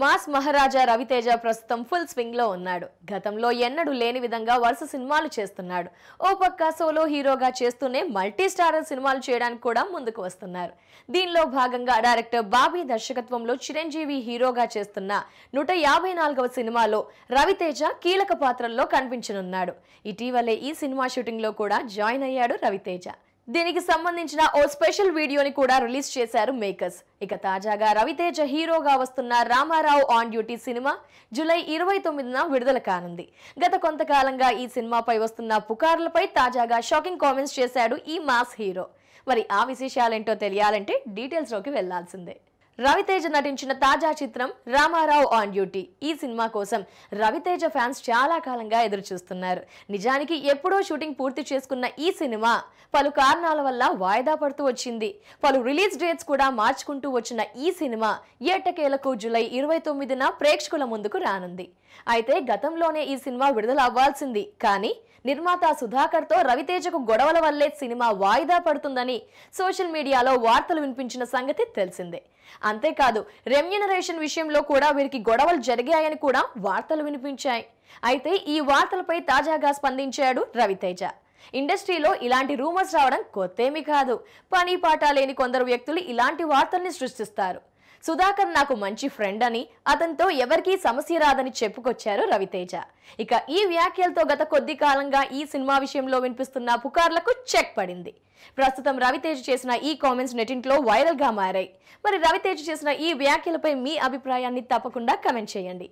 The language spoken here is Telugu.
మాస్ మహారాజా రవితేజ ప్రస్తుతం ఫుల్ స్వింగ్లో ఉన్నాడు గతంలో ఎన్నడూ లేని విధంగా వరుస సినిమాలు చేస్తున్నాడు ఓ పక్క సోలో హీరోగా చేస్తూనే మల్టీ స్టార్ సినిమాలు చేయడానికి కూడా ముందుకు వస్తున్నారు దీనిలో భాగంగా డైరెక్టర్ బాబీ దర్శకత్వంలో చిరంజీవి హీరోగా చేస్తున్న నూట యాభై నాలుగవ సినిమాలో రవితేజ కీలక పాత్రల్లో కనిపించనున్నాడు ఇటీవలే ఈ సినిమా షూటింగ్లో కూడా జాయిన్ అయ్యాడు రవితేజ దీనికి సంబంధించిన ఓ స్పెషల్ వీడియోని కూడా రిలీజ్ చేశారు మేకర్స్ ఇక తాజాగా రవితేజ హీరోగా వస్తున్న Rama Rao on duty cinema July ఇరవై తొమ్మిదిన విడుదల కానుంది గత కొంతకాలంగా ఈ సినిమాపై వస్తున్న పుకార్లపై తాజాగా షాకింగ్ కామెంట్స్ చేశాడు ఈ మాస్ హీరో మరి ఆ విశేషాలేంటో తెలియాలంటే డీటెయిల్స్లోకి వెళ్లాల్సిందే రవితేజ నటించిన తాజా చిత్రం రామారావు ఆన్ డ్యూటీ ఈ సినిమా కోసం రవితేజ ఫ్యాన్స్ చాలా కాలంగా ఎదురు చూస్తున్నారు నిజానికి ఎప్పుడో షూటింగ్ పూర్తి చేసుకున్న ఈ సినిమా పలు కారణాల వల్ల వాయిదా పడుతూ వచ్చింది పలు రిలీజ్ డేట్స్ కూడా మార్చుకుంటూ వచ్చిన ఈ సినిమా ఏటకేలకు జూలై ఇరవై తొమ్మిదిన ప్రేక్షకుల ముందుకు రానుంది అయితే గతంలోనే ఈ సినిమా విడుదల అవ్వాల్సింది కానీ నిర్మాత సుధాకర్తో రవితేజకు గొడవల వల్లే సినిమా వాయిదా పడుతుందని సోషల్ మీడియాలో వార్తలు వినిపించిన సంగతి తెలిసిందే అంతేకాదు రెమ్యునరేషన్ విషయంలో కూడా వీరికి గొడవలు జరిగాయని కూడా వార్తలు వినిపించాయి అయితే ఈ వార్తలపై తాజాగా స్పందించాడు రవితేజ ఇండస్ట్రీలో ఇలాంటి రూమర్స్ రావడం కొత్తేమీ కాదు పని పాట లేని కొందరు వ్యక్తులు ఇలాంటి వార్తల్ని సృష్టిస్తారు సుధాకర్ నాకు మంచి ఫ్రెండ్ అని అతనితో ఎవరికీ సమస్య రాదని చెప్పుకొచ్చారు రవితేజ ఇక ఈ వ్యాఖ్యలతో గత కొద్ది కాలంగా ఈ సినిమా విషయంలో వినిపిస్తున్న పుకార్లకు చెక్ పడింది ప్రస్తుతం రవితేజ చేసిన ఈ కామెంట్స్ నెటింట్లో వైరల్గా మారాయి మరి రవితేజ చేసిన ఈ వ్యాఖ్యలపై మీ అభిప్రాయాన్ని తప్పకుండా కమెంట్ చేయండి